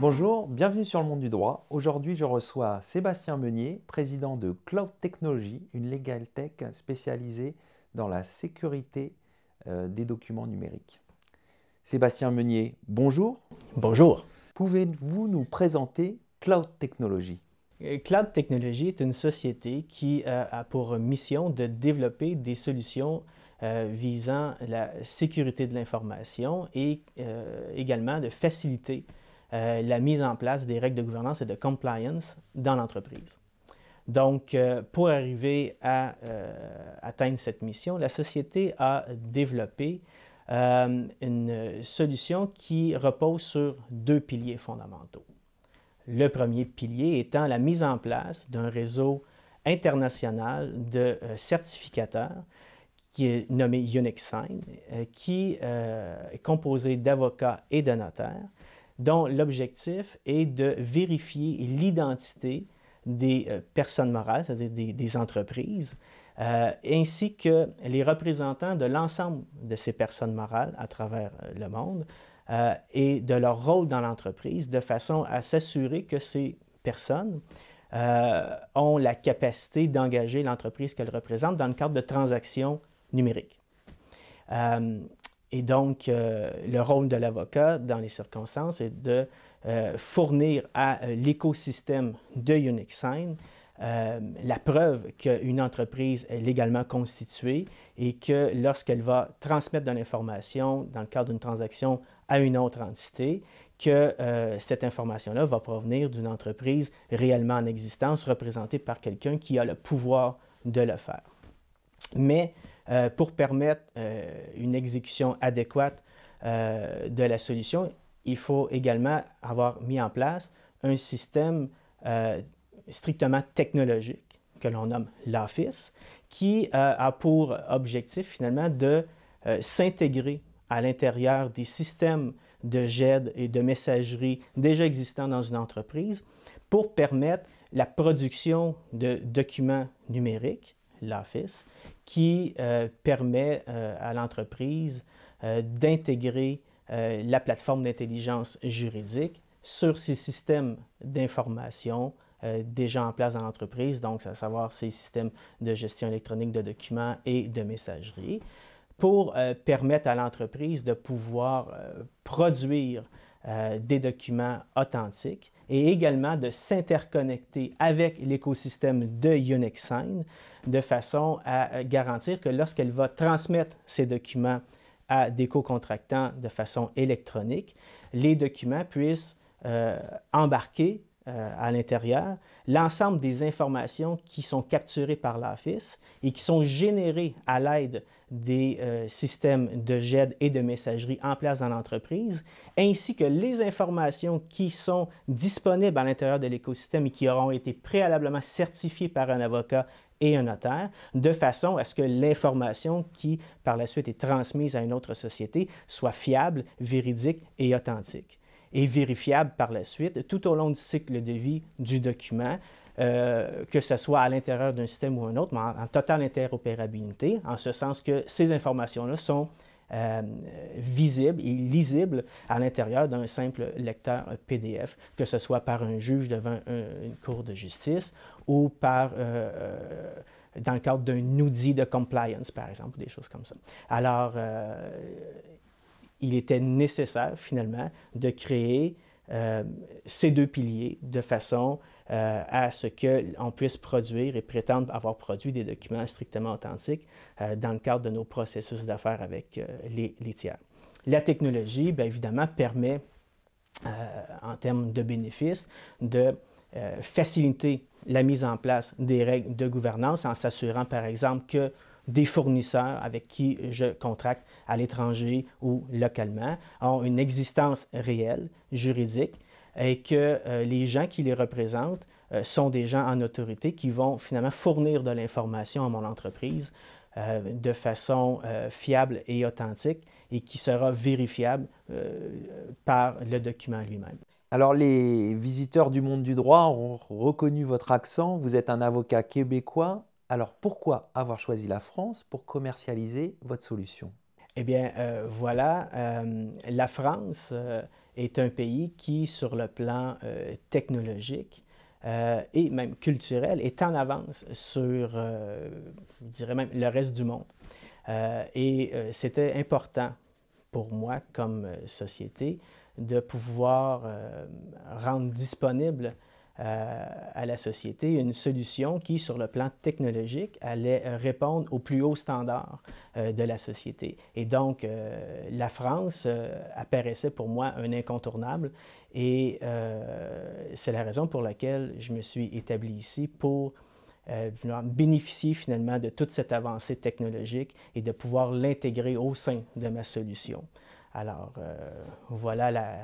Bonjour, bienvenue sur le monde du droit. Aujourd'hui, je reçois Sébastien Meunier, président de Cloud Technology, une legal tech spécialisée dans la sécurité euh, des documents numériques. Sébastien Meunier, bonjour. Bonjour. Pouvez-vous nous présenter Cloud Technology euh, Cloud Technology est une société qui euh, a pour mission de développer des solutions visant la sécurité de l'information et également de faciliter euh, la mise en place des règles de gouvernance et de compliance dans l'entreprise. Donc, euh, pour arriver à euh, atteindre cette mission, la société a développé une solution qui repose sur deux piliers fondamentaux. Le premier pilier étant la mise en place d'un réseau international de certificateurs qui est nommé UnixSign, qui est composé d'avocats et de notaires dont l'objectif est de vérifier l'identité des euh, personnes morales, c'est-à-dire des, entreprises, euh, ainsi que les représentants de l'ensemble de ces personnes morales à travers euh, le monde et de leur rôle dans l'entreprise, de façon à s'assurer que ces personnes ont la capacité d'engager l'entreprise qu'elles représentent dans le cadre de transactions numériques. Et donc, euh, le rôle de l'avocat, dans les circonstances, est de euh, fournir à euh, l'écosystème de unix la preuve qu'une entreprise est légalement constituée et que lorsqu'elle va transmettre de l'information dans le cadre d'une transaction à une autre entité, que cette information-là va provenir d'une entreprise réellement en existence, représentée par quelqu'un qui a le pouvoir de le faire. Mais euh, pour permettre euh, une exécution adéquate euh, de la solution, il faut également avoir mis en place un système strictement technologique que l'on nomme l'Office, qui a pour objectif finalement de s'intégrer à l'intérieur des systèmes de GED et de messagerie déjà existants dans une entreprise pour permettre la production de documents numériques l'Office, qui euh, permet euh, à l'entreprise euh, d'intégrer la plateforme d'intelligence juridique sur ses systèmes d'information déjà en place dans l'entreprise, donc à savoir ses systèmes de gestion électronique de documents et de messagerie, pour permettre à l'entreprise de pouvoir produire des documents authentiques et également de s'interconnecter avec l'écosystème de Unixign de façon à euh, garantir que lorsqu'elle va transmettre ses documents à des co-contractants de façon électronique, les documents puissent euh, embarquer euh, à l'intérieur l'ensemble des informations qui sont capturées par l'Office et qui sont générées à l'aide des euh, systèmes de GED et de messagerie en place dans l'entreprise, ainsi que les informations qui sont disponibles à l'intérieur de l'écosystème et qui auront été préalablement certifiées par un avocat et un notaire, de façon à ce que l'information qui, par la suite, est transmise à une autre société soit fiable, véridique et authentique et vérifiable par la suite tout au long du cycle de vie du document euh, que ce soit à l'intérieur d'un système ou un autre, mais en, totale interopérabilité, en ce sens que ces informations-là sont euh, visibles et lisibles à l'intérieur d'un simple lecteur PDF, que ce soit par un juge devant une cour de justice ou par... Euh, dans le cadre d'un outil de compliance, par exemple, des choses comme ça. Alors, il était nécessaire, finalement, de créer euh, ces deux piliers de façon euh, à ce qu'on puisse produire et prétendre avoir produit des documents strictement authentiques euh, dans le cadre de nos processus d'affaires avec les, les, tiers. La technologie, bien évidemment, permet, en termes de bénéfices, de faciliter la mise en place des règles de gouvernance en s'assurant, par exemple, que des fournisseurs avec qui je contracte à l'étranger ou localement ont une existence réelle, juridique, et que euh, les gens qui les représentent euh, sont des gens en autorité qui vont finalement fournir de l'information à mon entreprise euh, de façon fiable et authentique et qui sera vérifiable par le document lui-même. Alors les visiteurs du monde du droit ont reconnu votre accent, vous êtes un avocat québécois alors pourquoi avoir choisi la France pour commercialiser votre solution Eh bien euh, voilà, euh, la France euh, est un pays qui, sur le plan technologique et même culturel, est en avance sur, je dirais même, le reste du monde. et c'était important pour moi comme société de pouvoir rendre disponible euh, à la société une solution qui, sur le plan technologique, allait répondre aux plus hauts standards euh, de la société. Et donc, euh, la France apparaissait pour moi un incontournable et c'est la raison pour laquelle je me suis établi ici pour bénéficier finalement de toute cette avancée technologique et de pouvoir l'intégrer au sein de ma solution. Alors, voilà la,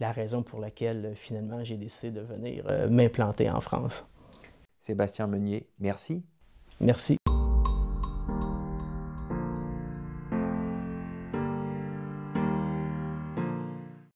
la raison pour laquelle euh, finalement j'ai décidé de venir euh, m'implanter en France. Sébastien Meunier, merci. Merci.